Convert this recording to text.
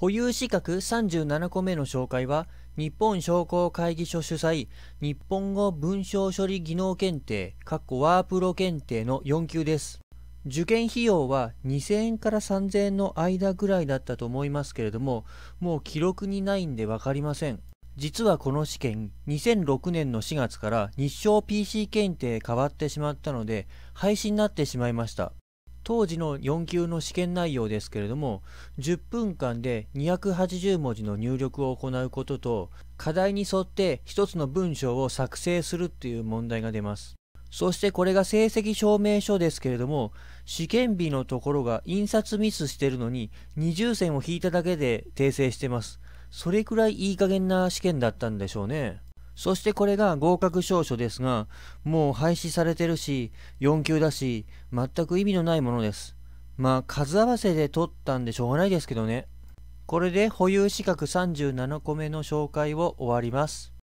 保有資格37個目の紹介は、日本商工会議所主催、日本語文章処理技能検定、ワープロ検定の4級です。受験費用は2000円から3000円の間ぐらいだったと思いますけれども、もう記録にないんでわかりません。実はこの試験、2006年の4月から日照 PC 検定変わってしまったので、廃止になってしまいました。当時の4級の試験内容ですけれども10分間で280文字の入力を行うことと課題に沿って1つの文章を作成するっていう問題が出ますそしてこれが成績証明書ですけれども試験日のところが印刷ミスしてるのに二重線を引いただけで訂正してますそれくらいいい加減な試験だったんでしょうねそしてこれが合格証書ですが、もう廃止されてるし、4級だし、全く意味のないものです。まあ、数合わせで取ったんでしょうがないですけどね。これで保有資格37個目の紹介を終わります。